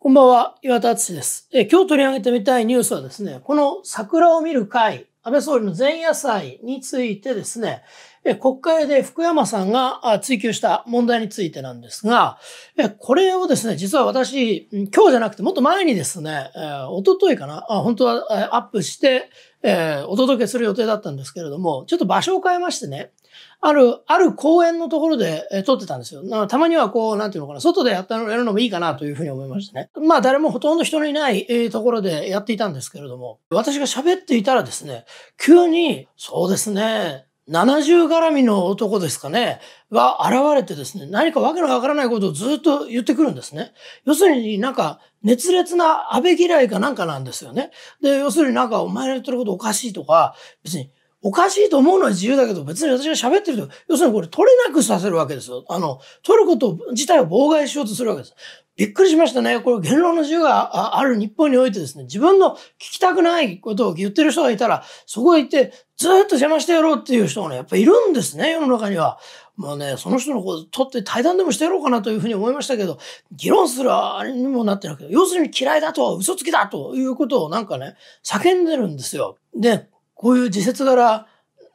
こんばんは、岩田敦です。え今日取り上げてみたいニュースはですね、この桜を見る会、安倍総理の前夜祭についてですね、え国会で福山さんが追及した問題についてなんですが、えこれをですね、実は私、今日じゃなくてもっと前にですね、えおとといかな、あ本当はアップして、えお届けする予定だったんですけれども、ちょっと場所を変えましてね、ある、ある公園のところで、え撮ってたんですよ。たまにはこう、なんていうのかな、外でやったのやるのもいいかなというふうに思いましたね。まあ、誰もほとんど人のいない、えところでやっていたんですけれども、私が喋っていたらですね、急に、そうですね、70絡みの男ですかね、が現れてですね、何かわけのわからないことをずっと言ってくるんですね。要するになんか熱烈な安倍嫌いかなんかなんですよね。で、要するになんかお前の言ってることおかしいとか、別におかしいと思うのは自由だけど、別に私が喋ってると、要するにこれ取れなくさせるわけですよ。あの、取ること自体を妨害しようとするわけです。びっくりしましたね。これ言論の自由がある日本においてですね、自分の聞きたくないことを言ってる人がいたら、そこへ行って、ずっと邪魔してやろうっていう人がね、やっぱいるんですね、世の中には。もうね、その人のこと取って対談でもしてやろうかなというふうに思いましたけど、議論するあれにもなってなくて、要するに嫌いだと、嘘つきだということをなんかね、叫んでるんですよ。で、こういう自説柄、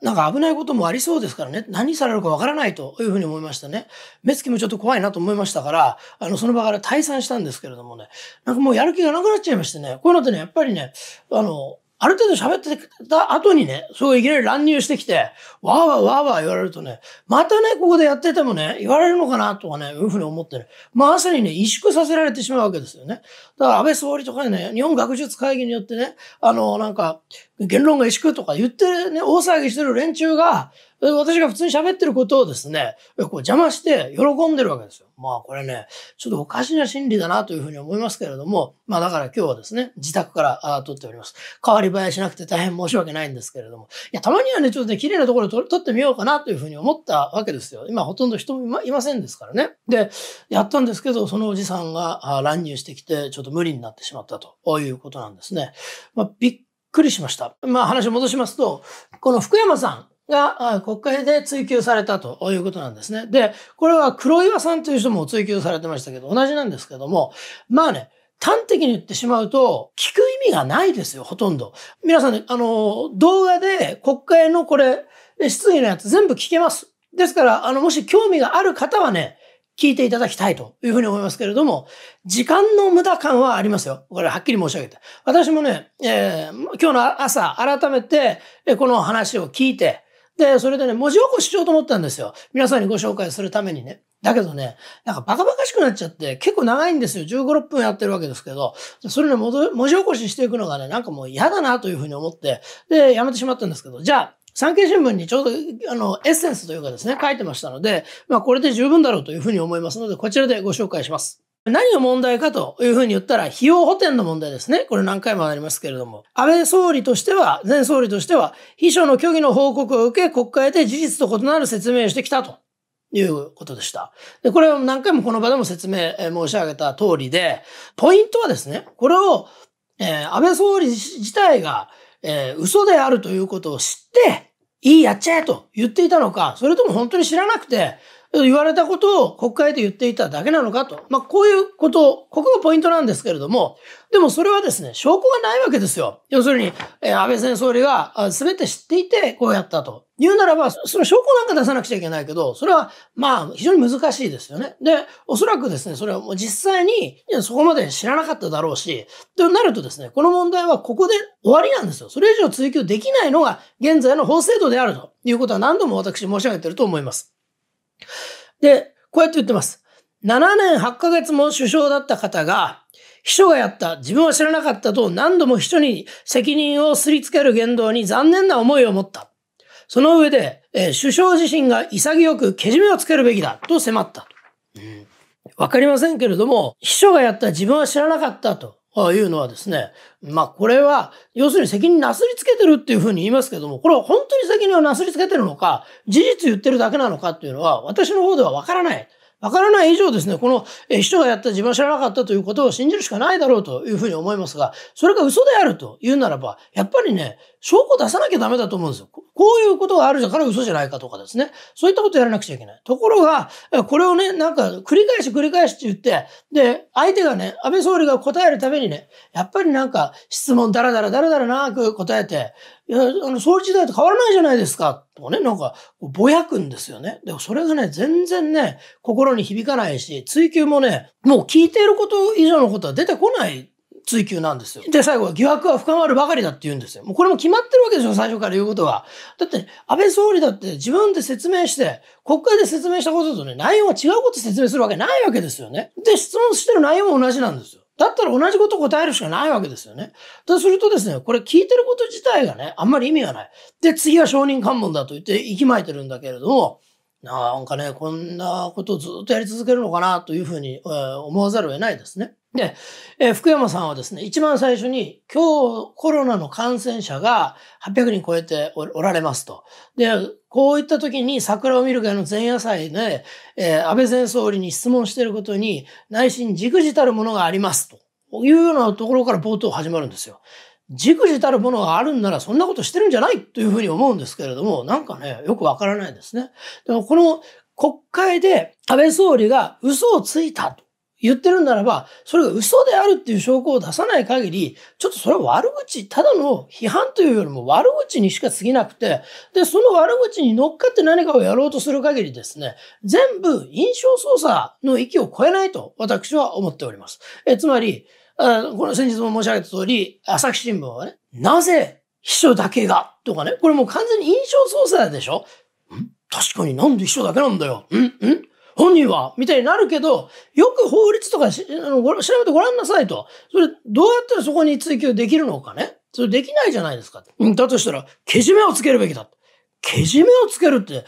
なんか危ないこともありそうですからね、何されるかわからないというふうに思いましたね。目つきもちょっと怖いなと思いましたから、あの、その場から退散したんですけれどもね、なんかもうやる気がなくなっちゃいましてね、こういうのってね、やっぱりね、あの、ある程度喋ってた後にね、そういきなり乱入してきて、わーわーわーわー言われるとね、またね、ここでやっててもね、言われるのかなとかね、いうふうに思ってね、まあ、さにね、萎縮させられてしまうわけですよね。だから安倍総理とかね、日本学術会議によってね、あの、なんか、言論が萎縮とか言ってね、大騒ぎしてる連中が、私が普通に喋ってることをですね、こう邪魔して喜んでるわけですよ。まあこれね、ちょっとおかしな心理だなというふうに思いますけれども、まあだから今日はですね、自宅からあ撮っております。変わり映えしなくて大変申し訳ないんですけれども、いや、たまにはね、ちょっとね、綺麗なところ撮撮ってみようかなというふうに思ったわけですよ。今ほとんど人もいませんですからね。で、やったんですけど、そのおじさんが乱入してきて、ちょっと無理になってしまったということなんですね。まあびっくりしました。まあ話を戻しますと、この福山さんが国会で追及されたということなんですね。で、これは黒岩さんという人も追及されてましたけど、同じなんですけども、まあね、端的に言ってしまうと、聞く意味がないですよ、ほとんど。皆さんね、あの、動画で国会のこれ、質疑のやつ全部聞けます。ですから、あの、もし興味がある方はね、聞いていただきたいというふうに思いますけれども、時間の無駄感はありますよ。これはっきり申し上げて。私もね、えー、今日の朝、改めて、この話を聞いて、で、それでね、文字起こししようと思ったんですよ。皆さんにご紹介するためにね。だけどね、なんかバカバカしくなっちゃって、結構長いんですよ。15、6分やってるわけですけど、それね、文字起こししていくのがね、なんかもう嫌だなというふうに思って、で、やめてしまったんですけど、じゃあ、産経新聞にちょうど、あの、エッセンスというかですね、書いてましたので、まあ、これで十分だろうというふうに思いますので、こちらでご紹介します。何が問題かというふうに言ったら、費用補填の問題ですね。これ何回もありますけれども。安倍総理としては、前総理としては、秘書の虚偽の報告を受け、国会で事実と異なる説明をしてきたということでした。で、これを何回もこの場でも説明申し上げた通りで、ポイントはですね、これを、えー、安倍総理自体が、えー、嘘であるということを知って、いいやっちゃえと言っていたのか、それとも本当に知らなくて、言われたことを国会で言っていただけなのかと。まあ、こういうことを、ここがポイントなんですけれども、でもそれはですね、証拠がないわけですよ。要するに、え安倍前総理が全て知っていて、こうやったと。言うならば、その証拠なんか出さなくちゃいけないけど、それは、まあ、非常に難しいですよね。で、おそらくですね、それはもう実際に、そこまで知らなかっただろうし、となるとですね、この問題はここで終わりなんですよ。それ以上追及できないのが、現在の法制度であるということは何度も私申し上げてると思います。で、こうやって言ってます。7年8ヶ月も首相だった方が、秘書がやった、自分は知らなかったと何度も秘書に責任をすりつける言動に残念な思いを持った。その上で、えー、首相自身が潔くけじめをつけるべきだと迫った。わ、うん、かりませんけれども、秘書がやった自分は知らなかったというのはですね、まあこれは、要するに責任なすりつけてるっていうふうに言いますけども、これは本当に責任をなすりつけてるのか、事実言ってるだけなのかっていうのは、私の方ではわからない。わからない以上ですね、この、え秘書がやった自分は知らなかったということを信じるしかないだろうというふうに思いますが、それが嘘であるというならば、やっぱりね、証拠出さなきゃダメだと思うんですよ。こういうことがあるじゃから嘘じゃないかとかですね。そういったことやらなくちゃいけない。ところが、これをね、なんか繰り返し繰り返しって言って、で、相手がね、安倍総理が答えるためにね、やっぱりなんか質問ダラダラダラダラなく答えて、や、あの、総理時代と変わらないじゃないですか、とかね、なんか、ぼやくんですよね。でもそれがね、全然ね、心に響かないし、追求もね、もう聞いていること以上のことは出てこない追求なんですよ。で、最後は疑惑は深まるばかりだって言うんですよ。もうこれも決まってるわけでしょ、最初から言うことは。だって、安倍総理だって自分で説明して、国会で説明したこととね、内容は違うこと説明するわけないわけですよね。で、質問してる内容も同じなんですよ。だったら同じこと答えるしかないわけですよね。とするとですね、これ聞いてること自体がね、あんまり意味がない。で、次は承認刊文だと言って息巻いてるんだけれども、なんかね、こんなことをずっとやり続けるのかなというふうに、えー、思わざるを得ないですね。で、えー、福山さんはですね、一番最初に、今日コロナの感染者が800人超えておられますと。で、こういった時に桜を見る会の前夜祭で、えー、安倍前総理に質問していることに、内心じくじたるものがありますと。いうようなところから冒頭始まるんですよ。じくじたるものがあるんならそんなことしてるんじゃないというふうに思うんですけれども、なんかね、よくわからないですね。でもこの国会で安倍総理が嘘をついたと言ってるんならば、それが嘘であるっていう証拠を出さない限り、ちょっとそれは悪口、ただの批判というよりも悪口にしか過ぎなくて、で、その悪口に乗っかって何かをやろうとする限りですね、全部印象操作の域を超えないと私は思っております。えつまり、あこの先日も申し上げた通り、朝日新聞はね、なぜ秘書だけがとかね、これもう完全に印象操作でしょん確かになんで秘書だけなんだよ。んん本人はみたいになるけど、よく法律とかしあのご調べてごらんなさいと。それ、どうやったらそこに追及できるのかね。それできないじゃないですか。うん、だとしたら、けじめをつけるべきだ。けじめをつけるって、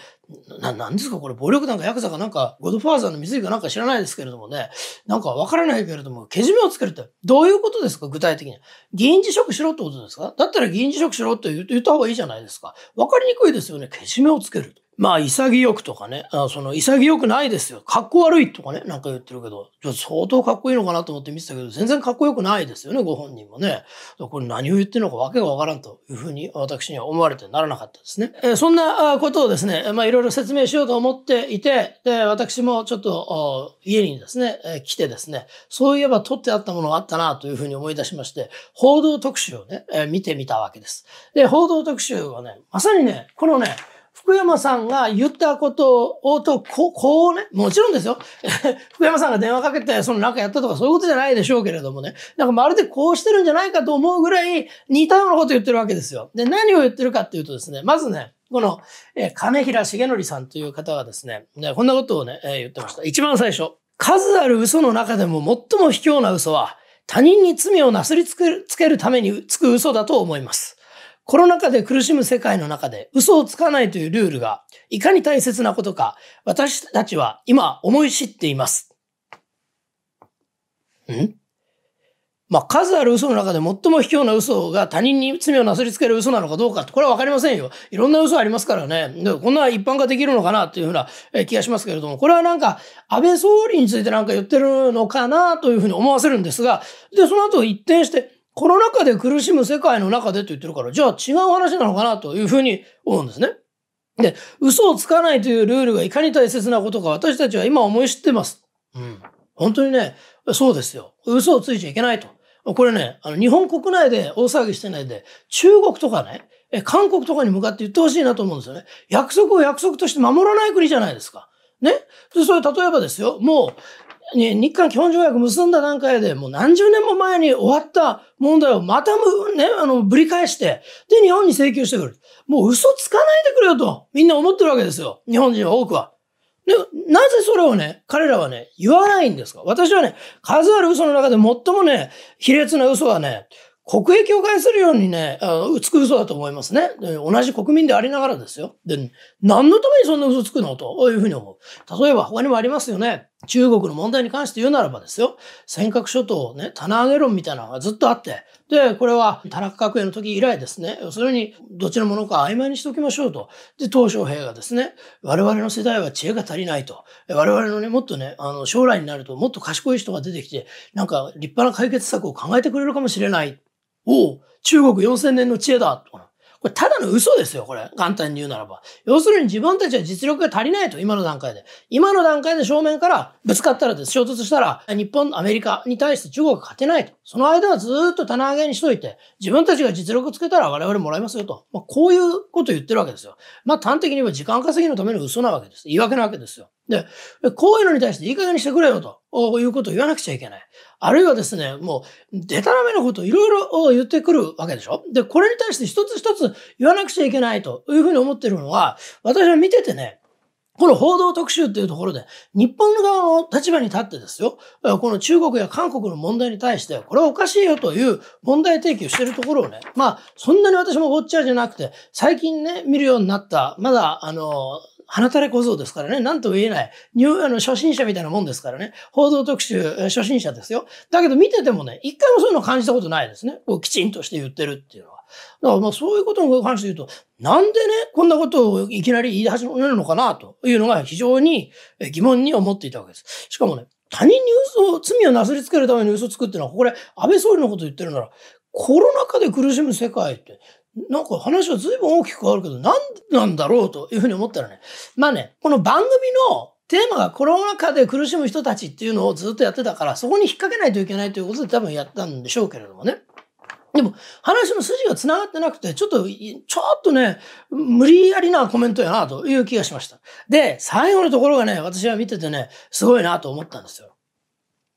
な、なんですかこれ、暴力団かヤクザかなんか、ゴドファーザーの水着かなんか知らないですけれどもね、なんかわからないけれども、けじめをつけるって、どういうことですか具体的に。議員辞職しろってことですかだったら議員辞職しろって言った方がいいじゃないですか。わかりにくいですよね。けじめをつける。まあ、潔くとかね、あその、潔くないですよ。かっこ悪いとかね、なんか言ってるけど、相当かっこいいのかなと思って見てたけど、全然かっこよくないですよね、ご本人もね。これ何を言ってるのかわけがわからんというふうに私には思われてならなかったですね。えー、そんなことをですね、まあ、いろいろ説明しようと思っていて、で、私もちょっと、家にですね、えー、来てですね、そういえば撮ってあったものがあったなというふうに思い出しまして、報道特集をね、えー、見てみたわけです。で、報道特集はね、まさにね、このね、福山さんが言ったことをと、こう、こうね、もちろんですよ。福山さんが電話かけて、その中やったとかそういうことじゃないでしょうけれどもね。なんかまるでこうしてるんじゃないかと思うぐらい似たようなこと言ってるわけですよ。で、何を言ってるかっていうとですね、まずね、この、え金平重則さんという方はですね、ねこんなことをね、え言ってました。一番最初。数ある嘘の中でも最も卑怯な嘘は、他人に罪をなすりつけるためにつく嘘だと思います。コロナ禍で苦しむ世界の中で嘘をつかないというルールがいかに大切なことか私たちは今思い知っています。んまあ、数ある嘘の中で最も卑怯な嘘が他人に罪をなすりつける嘘なのかどうかって、これはわかりませんよ。いろんな嘘ありますからね。でこんな一般化できるのかなというふうな気がしますけれども、これはなんか安倍総理についてなんか言ってるのかなというふうに思わせるんですが、で、その後一転して、この中で苦しむ世界の中でと言ってるから、じゃあ違う話なのかなというふうに思うんですね。で、嘘をつかないというルールがいかに大切なことか私たちは今思い知ってます。うん。本当にね、そうですよ。嘘をついちゃいけないと。これね、あの、日本国内で大騒ぎしてないで、中国とかね、え、韓国とかに向かって言ってほしいなと思うんですよね。約束を約束として守らない国じゃないですか。ね。で、それ例えばですよ、もう、ね、日韓基本条約結んだ段階で、もう何十年も前に終わった問題をまたむ、ね、あの、ぶり返して、で、日本に請求してくる。もう嘘つかないでくれよと、みんな思ってるわけですよ。日本人は多くは。で、なぜそれをね、彼らはね、言わないんですか私はね、数ある嘘の中で最もね、卑劣な嘘はね、国益を害するようにね、つく嘘だと思いますね。同じ国民でありながらですよ。で、何のためにそんな嘘つくのというふうに思う。例えば他にもありますよね。中国の問題に関して言うならばですよ、尖閣諸島ね、棚上げ論みたいなのがずっとあって、で、これは田中角栄の時以来ですね、要するにどっちのものか曖昧にしておきましょうと。で、鄧小平がですね、我々の世代は知恵が足りないと。我々のね、もっとね、あの、将来になるともっと賢い人が出てきて、なんか立派な解決策を考えてくれるかもしれない。おお、中国4000年の知恵だとかこれただの嘘ですよ、これ。簡単に言うならば。要するに自分たちは実力が足りないと、今の段階で。今の段階で正面からぶつかったらです。衝突したら、日本、アメリカに対して中国が勝てないと。その間はずっと棚上げにしといて、自分たちが実力つけたら我々もらいますよと。まあ、こういうことを言ってるわけですよ。まあ、端的に言えば時間稼ぎのための嘘なわけです。言い訳なわけですよ。で、こういうのに対していい加減にしてくれよと、いうことを言わなくちゃいけない。あるいはですね、もう、でたらめなことをいろいろ言ってくるわけでしょで、これに対して一つ一つ言わなくちゃいけないというふうに思ってるのは、私は見ててね、この報道特集っていうところで、日本の側の立場に立ってですよ、この中国や韓国の問題に対して、これはおかしいよという問題提起をしているところをね、まあ、そんなに私もウォッチャーじゃなくて、最近ね、見るようになった、まだ、あの、な垂れ小僧ですからね、なんとも言えない。入、あの、初心者みたいなもんですからね。報道特集、初心者ですよ。だけど見ててもね、一回もそういうの感じたことないですね。こうきちんとして言ってるっていうのは。だからまあそういうことに関して言うと、なんでね、こんなことをいきなり言い始めるのかなというのが非常に疑問に思っていたわけです。しかもね、他人に嘘を、罪をなすりつけるために嘘つくっていうのは、これ、安倍総理のこと言ってるなら、コロナ禍で苦しむ世界って、なんか話は随分大きく変わるけど、なんなんだろうというふうに思ったらね、まあね、この番組のテーマがコロナ禍で苦しむ人たちっていうのをずっとやってたから、そこに引っ掛けないといけないということで多分やったんでしょうけれどもね。でも、話の筋が繋がってなくて、ちょっと、ちょっとね、無理やりなコメントやな、という気がしました。で、最後のところがね、私は見ててね、すごいなと思ったんですよ。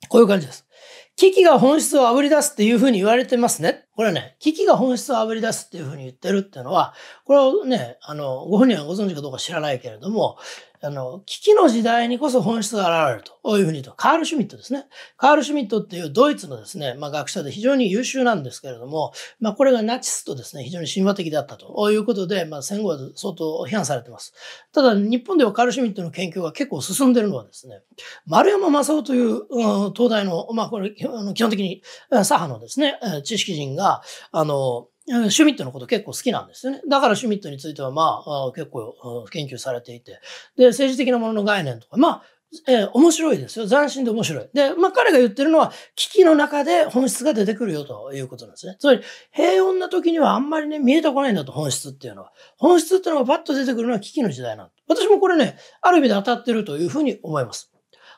こういう感じです。危機が本質をあぶり出すっていうふうに言われてますね。これね、危機が本質をあぶり出すっていうふうに言ってるっていうのは、これはね、あの、ご本人はご存知かどうか知らないけれども、あの、危機の時代にこそ本質が現れると。こういうふうに言うと、カール・シュミットですね。カール・シュミットっていうドイツのですね、まあ学者で非常に優秀なんですけれども、まあこれがナチスとですね、非常に神話的だったということで、まあ戦後は相当批判されてます。ただ、日本ではカール・シュミットの研究が結構進んでるのはですね、丸山正夫という、東大の、まあこれ、基本的に左派のですね、知識人が、あの、シュミットのこと結構好きなんですよね。だからシュミットについてはまあ結構研究されていて。で、政治的なものの概念とか、まあ、えー、面白いですよ。斬新で面白い。で、まあ彼が言ってるのは危機の中で本質が出てくるよということなんですね。つまり平穏な時にはあんまりね見えてこないんだと本質っていうのは。本質っていうのがパッと出てくるのは危機の時代なんだ。私もこれね、ある意味で当たってるというふうに思います。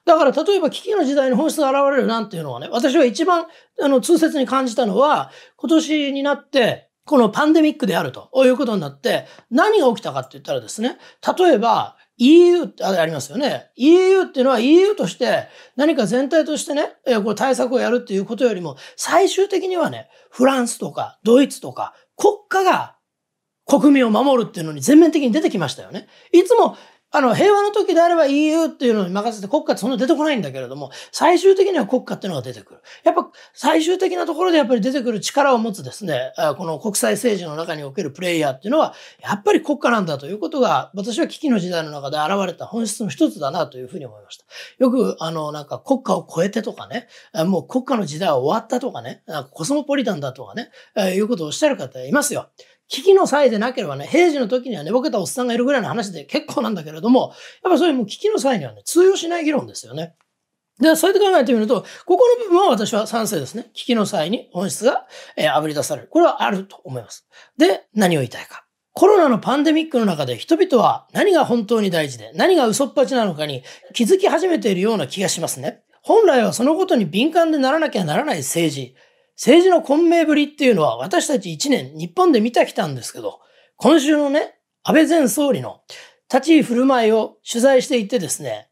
だから例えば危機の時代に本質が現れるなんていうのはね、私は一番あの痛切に感じたのは、今年になって、このパンデミックであるということになって、何が起きたかって言ったらですね、例えば EU ってありますよね。EU っていうのは EU として何か全体としてね、こう対策をやるっていうことよりも、最終的にはね、フランスとかドイツとか国家が国民を守るっていうのに全面的に出てきましたよね。いつもあの、平和の時であれば EU っていうのに任せて国家ってそんな出てこないんだけれども、最終的には国家っていうのが出てくる。やっぱ、最終的なところでやっぱり出てくる力を持つですね、この国際政治の中におけるプレイヤーっていうのは、やっぱり国家なんだということが、私は危機の時代の中で現れた本質の一つだなというふうに思いました。よく、あの、なんか国家を超えてとかね、もう国家の時代は終わったとかね、なんかコスモポリタンだとかね、いうことをおっしゃる方いますよ。危機の際でなければね、平時の時には寝ぼけたおっさんがいるぐらいの話で結構なんだけれども、やっぱそういうもう危機の際にはね、通用しない議論ですよね。で、そうやって考えてみると、ここの部分は私は賛成ですね。危機の際に本質が、えー、炙り出される。これはあると思います。で、何を言いたいか。コロナのパンデミックの中で人々は何が本当に大事で何が嘘っぱちなのかに気づき始めているような気がしますね。本来はそのことに敏感でならなきゃならない政治。政治の混迷ぶりっていうのは私たち一年日本で見てきたんですけど、今週のね、安倍前総理の立ち居振る舞いを取材していてですね、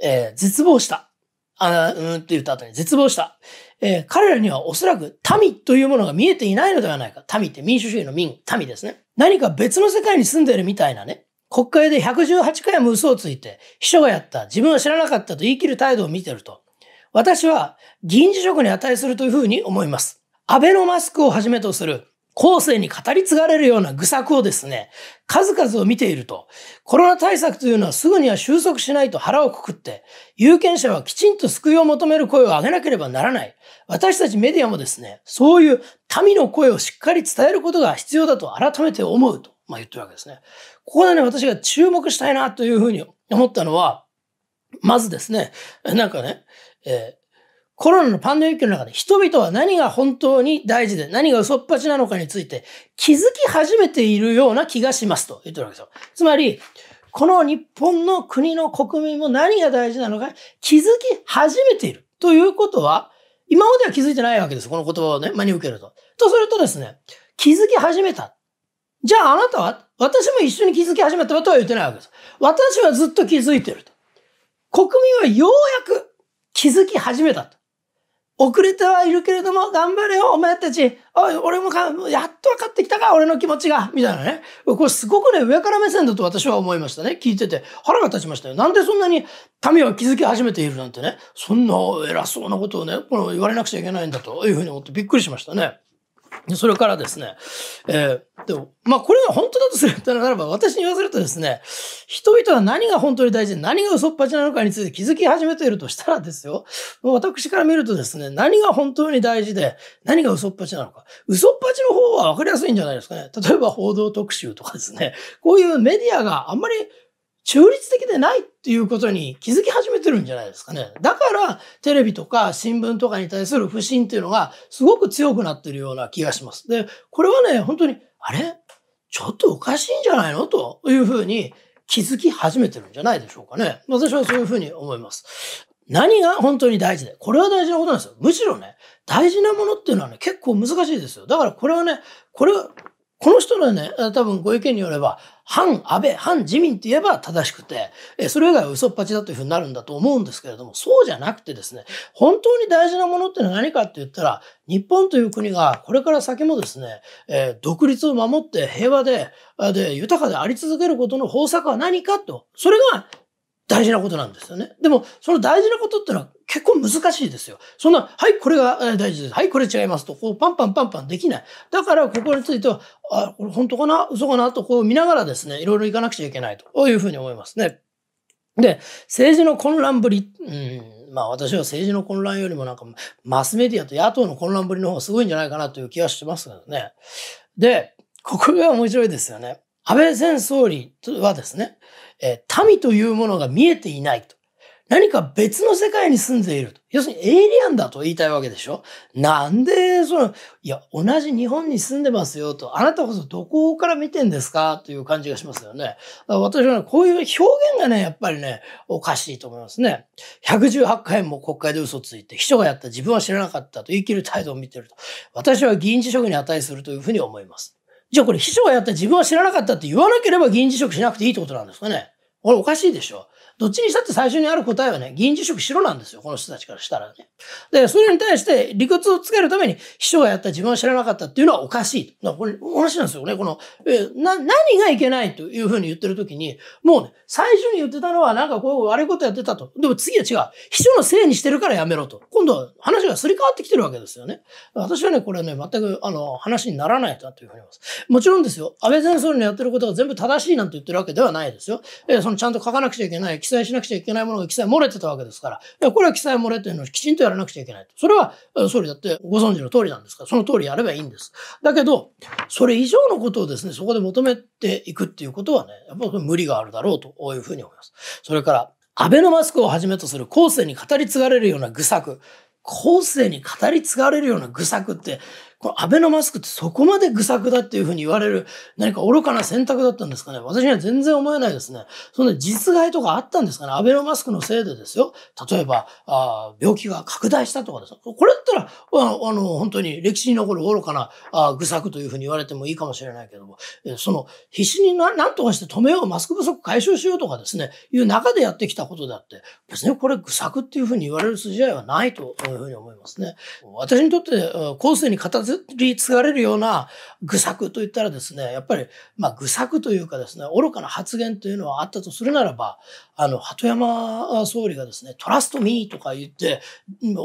えー、絶望した。あうんって言った後に絶望した。えー、彼らにはおそらく民というものが見えていないのではないか。民って民主主義の民、民ですね。何か別の世界に住んでいるみたいなね。国会で118回も嘘をついて、秘書がやった、自分は知らなかったと言い切る態度を見てると。私は議員辞職に値するというふうに思います。アベノマスクをはじめとする後世に語り継がれるような愚策をですね、数々を見ていると、コロナ対策というのはすぐには収束しないと腹をくくって、有権者はきちんと救いを求める声を上げなければならない。私たちメディアもですね、そういう民の声をしっかり伝えることが必要だと改めて思うと、まあ、言ってるわけですね。ここでね、私が注目したいなというふうに思ったのは、まずですね、なんかね、えー、コロナのパンデミックの中で人々は何が本当に大事で何が嘘っぱちなのかについて気づき始めているような気がしますと言ってるわけですよ。つまり、この日本の国の国民も何が大事なのか気づき始めているということは、今までは気づいてないわけです。この言葉をね、真に受けると。とするとですね、気づき始めた。じゃああなたは、私も一緒に気づき始めたとは言ってないわけです。私はずっと気づいてると。国民はようやく気づき始めたと。遅れてはいるけれども、頑張れよ、お前たち。おい、俺もやっと分かってきたか、俺の気持ちが。みたいなね。これすごくね、上から目線だと私は思いましたね。聞いてて。腹が立ちましたよ。なんでそんなに民は気づき始めているなんてね。そんな偉そうなことをね、この言われなくちゃいけないんだというふうに思ってびっくりしましたね。それからですね、えー、でも、まあ、これが本当だとするとならば、私に言わせるとですね、人々は何が本当に大事で何が嘘っぱちなのかについて気づき始めているとしたらですよ、私から見るとですね、何が本当に大事で何が嘘っぱちなのか。嘘っぱちの方は分かりやすいんじゃないですかね。例えば報道特集とかですね、こういうメディアがあんまり中立的でないっていうことに気づき始めてるんじゃないですかね。だから、テレビとか新聞とかに対する不信っていうのがすごく強くなってるような気がします。で、これはね、本当に、あれちょっとおかしいんじゃないのというふうに気づき始めてるんじゃないでしょうかね。私はそういうふうに思います。何が本当に大事で、これは大事なことなんですよ。むしろね、大事なものっていうのはね、結構難しいですよ。だからこれはね、これはこの人のね、多分ご意見によれば、反安倍、反自民って言えば正しくて、それ以外は嘘っぱちだというふうになるんだと思うんですけれども、そうじゃなくてですね、本当に大事なものってのは何かって言ったら、日本という国がこれから先もですね、えー、独立を守って平和で、で、豊かであり続けることの方策は何かと、それが大事なことなんですよね。でも、その大事なことってのは結構難しいですよ。そんな、はい、これが大事です。はい、これ違いますと、こう、パンパンパンパンできない。だから、ここについては、あ、これ本当かな嘘かなと、こう見ながらですね、いろいろ行かなくちゃいけないというふうに思いますね。で、政治の混乱ぶり、うんまあ私は政治の混乱よりもなんかマスメディアと野党の混乱ぶりの方がすごいんじゃないかなという気がしてますけどね。で、ここが面白いですよね。安倍前総理はですね、え民というものが見えていないと。何か別の世界に住んでいると。要するにエイリアンだと言いたいわけでしょなんで、その、いや、同じ日本に住んでますよと、あなたこそどこから見てんですかという感じがしますよね。私はね、こういう表現がね、やっぱりね、おかしいと思いますね。118回も国会で嘘ついて、秘書がやった自分は知らなかったと言い切る態度を見てると。私は議員辞職に値するというふうに思います。じゃあこれ秘書がやった自分は知らなかったって言わなければ議員辞職しなくていいってことなんですかねこれおかしいでしょどっちにしたって最初にある答えはね、議員辞職しろなんですよ、この人たちからしたらね。で、それに対して理屈をつけるために秘書がやった自分は知らなかったっていうのはおかしい。だこれ、お話なんですよね。この、えな、何がいけないというふうに言ってるときに、もうね、最初に言ってたのはなんかこう悪いことやってたと。でも次は違う。秘書のせいにしてるからやめろと。今度は話がすり替わってきてるわけですよね。私はね、これね、全く、あの、話にならないなというふうに思います。もちろんですよ、安倍前総理のやってることが全部正しいなんて言ってるわけではないですよ。えー、そのちゃんと書かなくちゃいけない載しなくちゃいけないものが記載漏れてたわけですから、いや、これは記載漏れというのをきちんとやらなくちゃいけないと。それは、総理だってご存知の通りなんですから、その通りやればいいんです。だけど、それ以上のことをですね、そこで求めていくっていうことはね、やっぱ無理があるだろうというふうに思います。それから、アベノマスクをはじめとする後世に語り継がれるような愚策。後世に語り継がれるような愚策って、このアベノマスクってそこまで愚策だっていうふうに言われる、何か愚かな選択だったんですかね。私には全然思えないですね。その実害とかあったんですかね。アベノマスクのせいでですよ。例えば、あ病気が拡大したとかです。これだったら、あの、本当に歴史に残る愚かなあ愚策というふうに言われてもいいかもしれないけども、その、必死にな何んとかして止めよう、マスク不足解消しようとかですね、いう中でやってきたことであって、別にこれ愚策っていうふうに言われる筋合いはないというふうに思いますね。私にとって、後世に削り継がれるような愚策と言ったらですね、やっぱり、まあ、愚策というかですね、愚かな発言というのはあったとするならば、あの、鳩山総理がですね、トラストミーとか言って、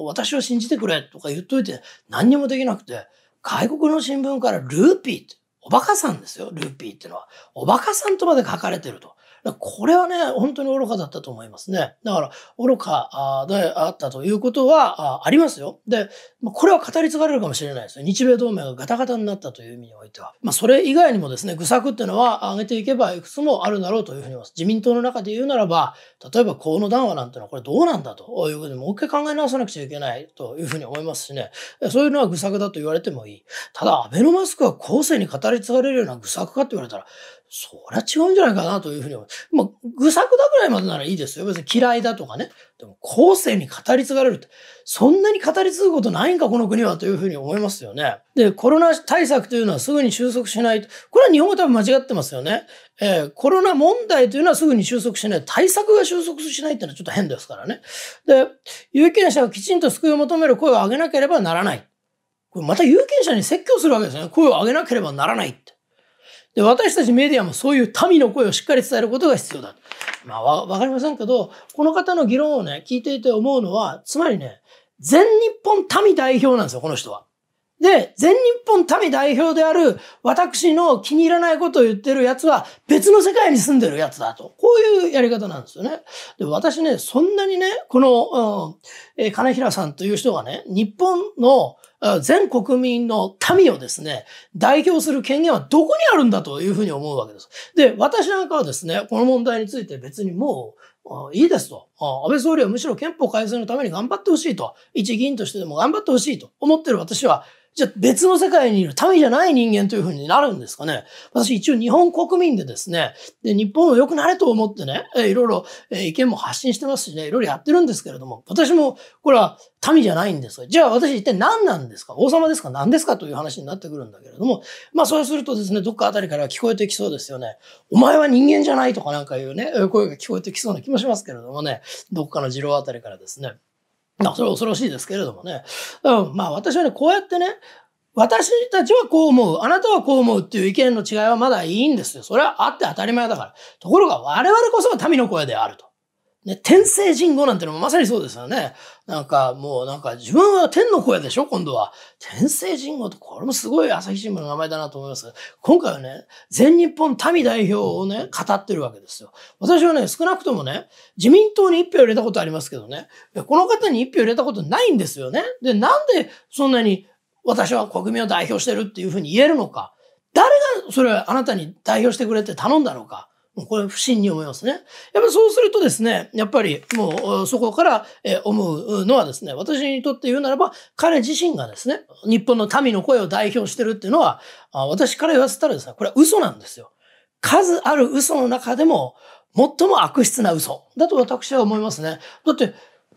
私を信じてくれとか言っといて、何にもできなくて、外国の新聞からルーピーって、おバカさんですよ、ルーピーってのは。おバカさんとまで書かれてると。これはね、本当に愚かだったと思いますね。だから、愚かであったということはありますよ。で、これは語り継がれるかもしれないですね。日米同盟がガタガタになったという意味においては。まあ、それ以外にもですね、愚策っていうのは挙げていけばいくつもあるだろうというふうに思います。自民党の中で言うならば、例えば河野談話なんてのはこれどうなんだということで、もう一回考え直さなくちゃいけないというふうに思いますしね。そういうのは愚策だと言われてもいい。ただ、アベノマスクは後世に語り継がれるような愚策かって言われたら、そりゃ違うんじゃないかなというふうに思う。まあ、愚策だぐらいまでならいいですよ。別に嫌いだとかね。でも、後世に語り継がれるって、そんなに語り継ぐことないんか、この国はというふうに思いますよね。で、コロナ対策というのはすぐに収束しないと。これは日本は多分間違ってますよね。えー、コロナ問題というのはすぐに収束しない。対策が収束しないっていうのはちょっと変ですからね。で、有権者がきちんと救いを求める声を上げなければならない。これまた有権者に説教するわけですよね。声を上げなければならないって。で、私たちメディアもそういう民の声をしっかり伝えることが必要だ。まあ、わ、かりませんけど、この方の議論をね、聞いていて思うのは、つまりね、全日本民代表なんですよ、この人は。で、全日本民代表である私の気に入らないことを言ってる奴は別の世界に住んでる奴だと。こういうやり方なんですよね。で、私ね、そんなにね、この、うん、え金平さんという人がね、日本の全国民の民をですね、代表する権限はどこにあるんだというふうに思うわけです。で、私なんかはですね、この問題について別にもう、いいですと。安倍総理はむしろ憲法改正のために頑張ってほしいと。一議員としてでも頑張ってほしいと思ってる私は、じゃあ別の世界にいる民じゃない人間というふうになるんですかね。私一応日本国民でですね、で日本を良くなれと思ってね、いろいろ意見も発信してますしね、いろいろやってるんですけれども、私もこれは民じゃないんですが、じゃあ私一体何なんですか王様ですか何ですかという話になってくるんだけれども、まあそうするとですね、どっかあたりから聞こえてきそうですよね。お前は人間じゃないとかなんかいうね、声が聞こえてきそうな気もしますけれどもね、どっかの次郎あたりからですね。まあ、それは恐ろしいですけれどもね。うん、まあ、私はね、こうやってね、私たちはこう思う、あなたはこう思うっていう意見の違いはまだいいんですよ。それはあって当たり前だから。ところが、我々こそが民の声であると。ね、天聖人語なんてのもまさにそうですよね。なんかもうなんか自分は天の声でしょ今度は。天聖人語ってこれもすごい朝日新聞の名前だなと思います今回はね、全日本民代表をね、語ってるわけですよ。私はね、少なくともね、自民党に一票入れたことありますけどね、この方に一票入れたことないんですよね。で、なんでそんなに私は国民を代表してるっていうふうに言えるのか。誰がそれあなたに代表してくれって頼んだのか。もうこれ不審に思いますね。やっぱそうするとですね、やっぱりもうそこから思うのはですね、私にとって言うならば、彼自身がですね、日本の民の声を代表してるっていうのは、私から言わせたらですね、これは嘘なんですよ。数ある嘘の中でも、最も悪質な嘘だと私は思いますね。だって、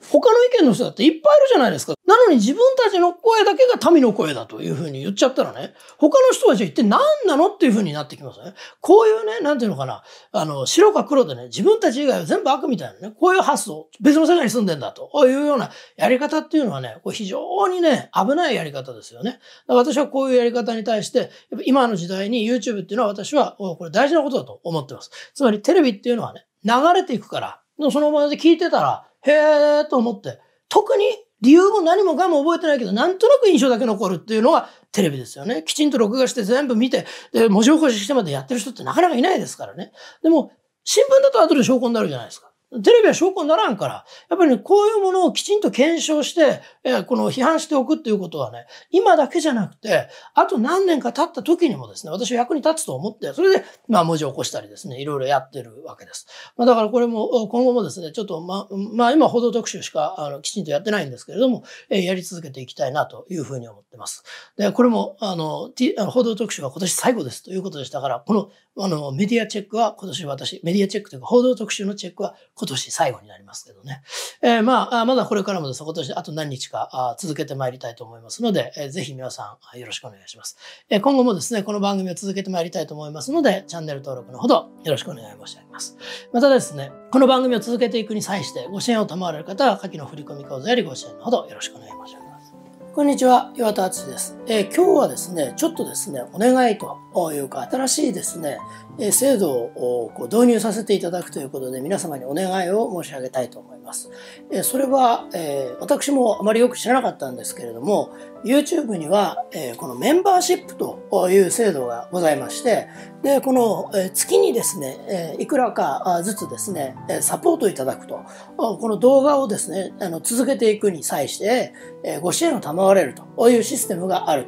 他の意見の人だっていっぱいいるじゃないですか。なのに自分たちの声だけが民の声だというふうに言っちゃったらね、他の人はじゃあ一体何なのっていうふうになってきますね。こういうね、なんていうのかな、あの、白か黒でね、自分たち以外は全部悪みたいなね、こういう発想、別の世界に住んでんだというようなやり方っていうのはね、これ非常にね、危ないやり方ですよね。私はこういうやり方に対して、今の時代に YouTube っていうのは私は、これ大事なことだと思ってます。つまりテレビっていうのはね、流れていくから、その場で聞いてたら、へえと思って、特に理由も何もかも覚えてないけど、なんとなく印象だけ残るっていうのがテレビですよね。きちんと録画して全部見て、で、文字起こししてまでやってる人ってなかなかいないですからね。でも、新聞だと後で証拠になるじゃないですか。テレビは証拠にならんから、やっぱりね、こういうものをきちんと検証して、えー、この批判しておくっていうことはね、今だけじゃなくて、あと何年か経った時にもですね、私は役に立つと思って、それで、まあ文字を起こしたりですね、いろいろやってるわけです。まあだからこれも、今後もですね、ちょっとま、まあ今報道特集しか、あの、きちんとやってないんですけれども、えー、やり続けていきたいなというふうに思ってます。で、これも、あの、T、あの報道特集は今年最後ですということでしたから、この、あの、メディアチェックは今年私、メディアチェックというか報道特集のチェックは今年最後になりますけどね。えー、まあ、まだこれからもですね、今年あと何日か続けてまいりたいと思いますので、えぜひ皆さんよろしくお願いします。え今後もですね、この番組を続けてまいりたいと思いますので、チャンネル登録のほどよろしくお願い申し上げます。またですね、この番組を続けていくに際してご支援を賜られる方は、下記の振込口座よりご支援のほどよろしくお願い申し上げます。こんにちは、岩田敦です。えー、今日はですね、ちょっとですね、お願いというか、新しいですね、え制度をこう導入させていただくということで、皆様にお願いを申し上げたいと思います。えそれは、え私もあまりよく知らなかったんですけれども、YouTube には、えこのメンバーシップという制度がございまして、で、この、え月にですね、えいくらかずつですね、サポートいただくと、この動画をですね、あの続けていくに際して、えご支援を賜れるというシステムがある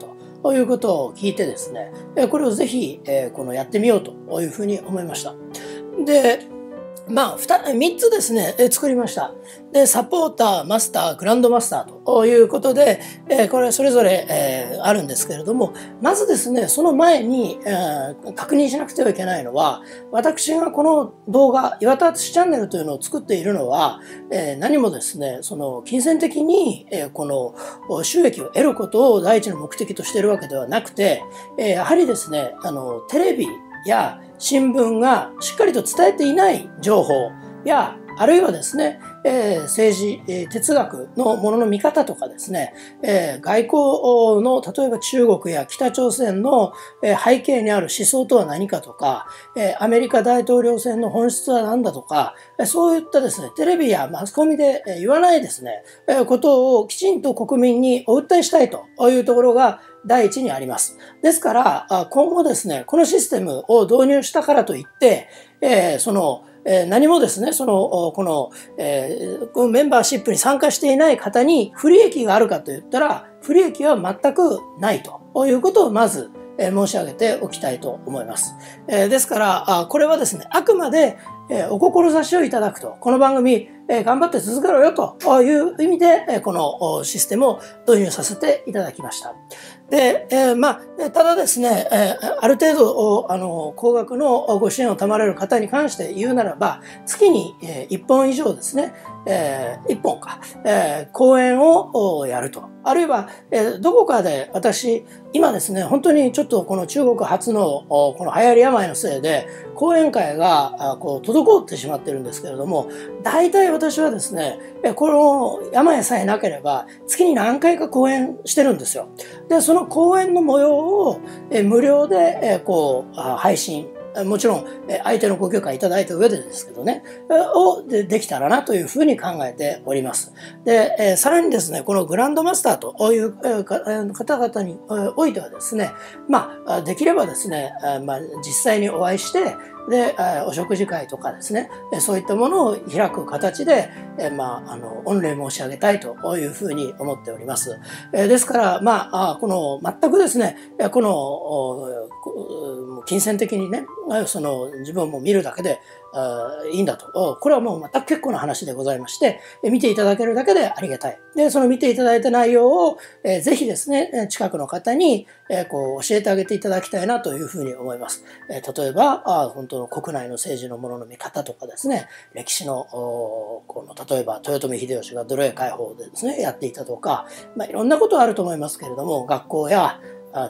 ということを聞いてですね、これをぜひ、このやってみようというふうに思いました。で、まあ、3つですね、え作りました。で、サポーター、マスター、グランドマスターということで、えこれそれぞれ、えあるんですけれども、まずですね、その前に、確認しなくてはいけないのは、私がこの動画、岩田敦チャンネルというのを作っているのは、え何もですね、その、金銭的に、えこの、収益を得ることを第一の目的としているわけではなくて、えやはりですね、あの、テレビ、や新聞がしっかりと伝えていない情報やあるいはですね、えー、政治、えー、哲学のものの見方とかですね、えー、外交の例えば中国や北朝鮮の、え背景にある思想とは何かとか、えアメリカ大統領選の本質は何だとか、えそういったですね、テレビやマスコミで、え言わないですね、えことをきちんと国民にお訴えしたいというところが、第一にあります。ですから、今後ですね、このシステムを導入したからといって、えー、その、えー、何もですね、その、この、えー、このメンバーシップに参加していない方に不利益があるかと言ったら、不利益は全くないということをまず、えー、申し上げておきたいと思います。えー、ですから、あこれはですね、あくまで、えお志をいただくと、この番組、えー、頑張って続けろよという意味で、えー、このシステムを導入させていただきました。で、えー、まあ、ただですね、えー、ある程度、あの、高額のご支援を賜られる方に関して言うならば、月に、えー、1本以上ですね、えー、一本か、えー、講演をやると。あるいは、えー、どこかで私、今ですね、本当にちょっとこの中国初のこの流行り病のせいで、講演会がこう滞ってしまってるんですけれども、大体私はですね、この病さえなければ、月に何回か講演してるんですよ。で、その講演の模様を無料でこう配信もちろん相手のご許可いただいた上でですけどね、をできたらなというふうに考えております。で、さらにですね、このグランドマスターという方々においてはですね、まあ、できればですね、まあ、実際にお会いして、で、お食事会とかですね、そういったものを開く形で、まあ、あの、御礼申し上げたいというふうに思っております。ですから、まあ、この、全くですね、この、金銭的にね、その自分も見るだけでいいんだと。これはもう全く結構な話でございまして、見ていただけるだけでありがたい。で、その見ていただいた内容を、えー、ぜひですね、近くの方に、えー、こう教えてあげていただきたいなというふうに思います。えー、例えばあ、本当の国内の政治のものの見方とかですね、歴史の、この例えば豊臣秀吉が奴隷解放でですね、やっていたとか、まあ、いろんなことはあると思いますけれども、学校や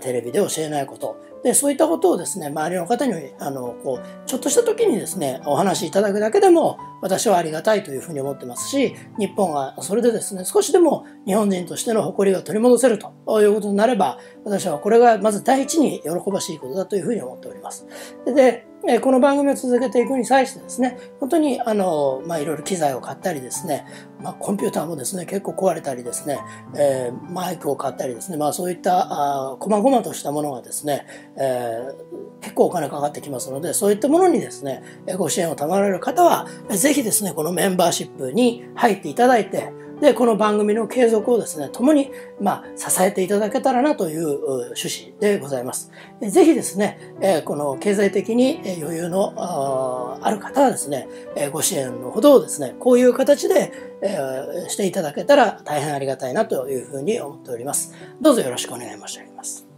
テレビで教えないこと、でそういったことをですね周りの方にあのこうちょっとした時にですねお話しいただくだけでも私はありがたいというふうに思ってますし日本はそれでですね少しでも日本人としての誇りが取り戻せるということになれば私はこれがまず第一に喜ばしいことだというふうに思っております。でえこの番組を続けていくに際してですね、本当にあの、まあ、いろいろ機材を買ったりですね、まあ、コンピューターもですね、結構壊れたりですね、えー、マイクを買ったりですね、まあ、そういったあ細々としたものがですね、えー、結構お金かかってきますので、そういったものにですね、ご支援を賜られる方は、ぜひですね、このメンバーシップに入っていただいて、で、この番組の継続をですね、共に、まあ、支えていただけたらなという趣旨でございます。ぜひですね、えこの経済的に余裕のある方はですね、ご支援のほどをですね、こういう形で、えしていただけたら大変ありがたいなというふうに思っております。どうぞよろしくお願い申し上げます。